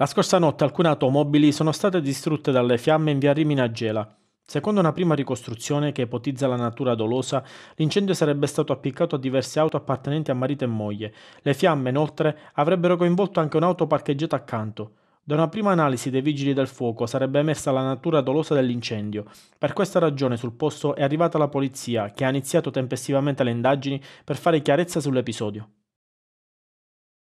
La scorsa notte alcune automobili sono state distrutte dalle fiamme in via Rimini a Gela. Secondo una prima ricostruzione che ipotizza la natura dolosa, l'incendio sarebbe stato appiccato a diverse auto appartenenti a marito e moglie. Le fiamme, inoltre, avrebbero coinvolto anche un'auto parcheggiata accanto. Da una prima analisi dei vigili del fuoco sarebbe emersa la natura dolosa dell'incendio. Per questa ragione sul posto è arrivata la polizia, che ha iniziato tempestivamente le indagini per fare chiarezza sull'episodio.